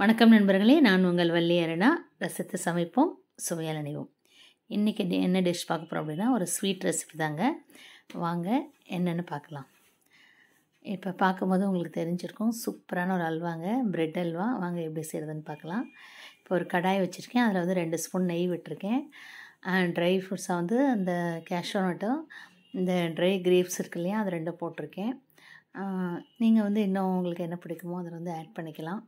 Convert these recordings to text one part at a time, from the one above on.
வணக்கம் நண்பர்களே நான் உங்கள் வள்ளி அருணா ரசித்து சமைப்போம் சுவையால் அணிவோம் இன்றைக்கி என்ன டிஷ் பார்க்க போகிறோம் அப்படின்னா ஒரு ஸ்வீட் ரெசிபி தாங்க வாங்க என்னென்னு பார்க்கலாம் இப்போ பார்க்கும்போது உங்களுக்கு தெரிஞ்சிருக்கும் சூப்பரான ஒரு அல்வாங்க ப்ரெட் அல்வா வாங்க எப்படி செய்கிறதுன்னு பார்க்கலாம் இப்போ ஒரு கடாய் வச்சுருக்கேன் அதில் வந்து ரெண்டு ஸ்பூன் நெய் விட்டுருக்கேன் ட்ரை ஃப்ரூட்ஸாக வந்து அந்த கேஷ்யூ நட்டும் இந்த ட்ரை கிரேப்ஸ் இருக்கு இல்லையா அது ரெண்டும் போட்டிருக்கேன் நீங்கள் வந்து இன்னும் உங்களுக்கு என்ன பிடிக்குமோ அதில் வந்து ஆட் பண்ணிக்கலாம்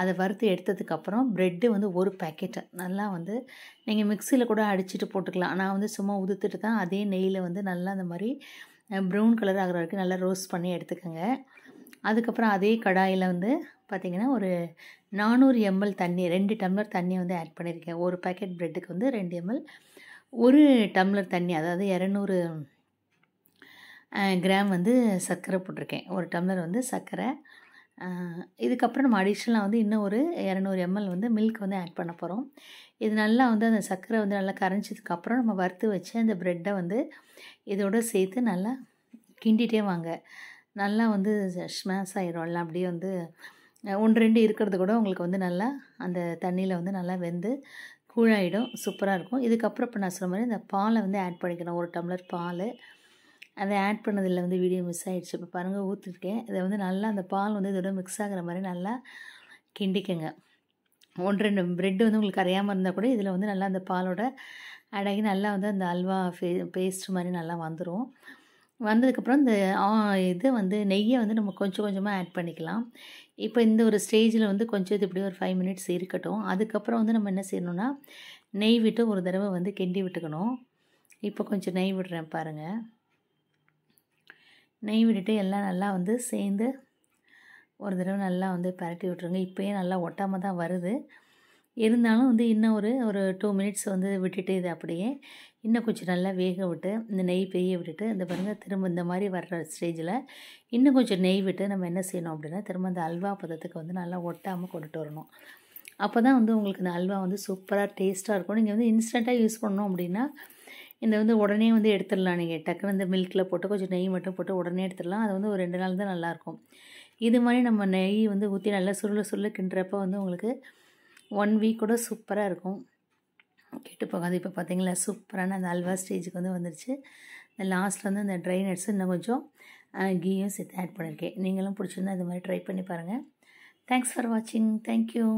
அதை வறுத்து எடுத்ததுக்கப்புறம் ப்ரெட்டு வந்து ஒரு பேக்கெட்டு நல்லா வந்து நீங்கள் மிக்சியில் கூட அடிச்சுட்டு போட்டுக்கலாம் நான் வந்து சும்மா உதுத்துட்டு தான் அதே நெய்யில் வந்து நல்லா அந்த மாதிரி ப்ரௌன் கலர் ஆகிற வரைக்கும் நல்லா ரோஸ்ட் பண்ணி எடுத்துக்கோங்க அதுக்கப்புறம் அதே கடாயில் வந்து பார்த்திங்கன்னா ஒரு நானூறு எம்எல் தண்ணி ரெண்டு டம்ளர் தண்ணி வந்து ஆட் பண்ணியிருக்கேன் ஒரு பேக்கெட் ப்ரெட்டுக்கு வந்து ரெண்டு எம்எல் ஒரு டம்ளர் தண்ணி அதாவது இரநூறு கிராம் வந்து சர்க்கரை போட்டிருக்கேன் ஒரு டம்ளர் வந்து சர்க்கரை இதுக்கப்புறம் நம்ம அடிஷ்னலாக வந்து இன்னும் ஒரு இரநூறு எம்எல் வந்து மில்க் வந்து ஆட் பண்ண போகிறோம் இது நல்லா வந்து அந்த சர்க்கரை வந்து நல்லா கரைஞ்சதுக்கப்புறம் நம்ம வறுத்து வச்சு அந்த ப்ரெட்டை வந்து இதோடு சேர்த்து நல்லா கிண்டிகிட்டே வாங்க நல்லா வந்து ஸ்மேஷ் எல்லாம் அப்படியே வந்து ஒன்று ரெண்டு இருக்கிறது கூட உங்களுக்கு வந்து நல்லா அந்த தண்ணியில் வந்து நல்லா வெந்து கூழாயிடும் சூப்பராக இருக்கும் இதுக்கப்புறம் இப்போ நான் சொன்ன மாதிரி இந்த பாலை வந்து ஆட் பண்ணிக்கணும் ஒரு டம்ளர் பால் அதை ஆட் பண்ணதில் வந்து வீடியோ மிஸ் ஆகிடுச்சு இப்போ பாருங்கள் ஊற்றிருக்கேன் இதை வந்து நல்லா அந்த பால் வந்து இதோட மிக்ஸ் ஆகிற மாதிரி நல்லா கிண்டிக்கங்க ஒன்று ரெண்டு ப்ரெட்டு வந்து உங்களுக்கு கரையாமல் இருந்தால் கூட இதில் வந்து நல்லா அந்த பாலோட அடகி நல்லா வந்து அந்த அல்வா ஃபே பேஸ்ட் மாதிரி நல்லா வந்துடும் வந்ததுக்கப்புறம் இந்த இது வந்து நெய்யை வந்து நம்ம கொஞ்சம் கொஞ்சமாக ஆட் பண்ணிக்கலாம் இப்போ இந்த ஒரு ஸ்டேஜில் வந்து கொஞ்சம் இது இப்படி ஒரு ஃபைவ் மினிட்ஸ் இருக்கட்டும் அதுக்கப்புறம் வந்து நம்ம என்ன செய்யணும்னா நெய் விட்டு ஒரு தடவை வந்து கிண்டி விட்டுக்கணும் இப்போ கொஞ்சம் நெய் விடுறேன் பாருங்கள் நெய் விட்டுட்டு எல்லாம் நல்லா வந்து சேர்ந்து ஒரு தடவை நல்லா வந்து பரட்டி விட்டுருங்க இப்போயே நல்லா ஒட்டாமல் தான் வருது இருந்தாலும் வந்து இன்னும் ஒரு ஒரு டூ மினிட்ஸ் வந்து விட்டுட்டு இது அப்படியே இன்னும் கொஞ்சம் நல்லா வேக விட்டு இந்த நெய் பெய்ய விட்டுட்டு இந்த பாருங்கள் திரும்ப இந்த மாதிரி வர்ற ஸ்டேஜில் இன்னும் கொஞ்சம் நெய் விட்டு நம்ம என்ன செய்யணும் அப்படின்னா திரும்ப அந்த அல்வா பதத்துக்கு வந்து நல்லா ஒட்டாமல் கொண்டுட்டு வரணும் அப்போ தான் வந்து உங்களுக்கு இந்த அல்வா வந்து சூப்பராக டேஸ்ட்டாக இருக்கும் நீங்கள் வந்து இன்ஸ்டண்ட்டாக யூஸ் பண்ணணும் அப்படின்னா இந்த வந்து உடனே வந்து எடுத்துடலாம் நீங்கள் டக்குன்னு வந்து மில்கில் போட்டு கொஞ்சம் நெய் மட்டும் போட்டு உடனே எடுத்துடலாம் அது வந்து ஒரு ரெண்டு நாள் தான் நல்லாயிருக்கும் இது மாதிரி நம்ம நெய் வந்து ஊற்றி நல்லா சுருள சுருள கிண்டுறப்ப வந்து உங்களுக்கு ஒன் வீக் கூட சூப்பராக இருக்கும் கெட்டு போகாது இப்போ பார்த்தீங்களா சூப்பரான அந்த அல்வா ஸ்டேஜுக்கு வந்து வந்துருச்சு இந்த லாஸ்ட்டில் வந்து அந்த ட்ரை நட்ஸ் இன்னும் கொஞ்சம் கீயும் சேர்த்து ஆட் பண்ணியிருக்கேன் நீங்களும் பிடிச்சிருந்தா இந்த மாதிரி ட்ரை பண்ணி பாருங்கள் தேங்க்ஸ் ஃபார் வாட்சிங் தேங்க்யூ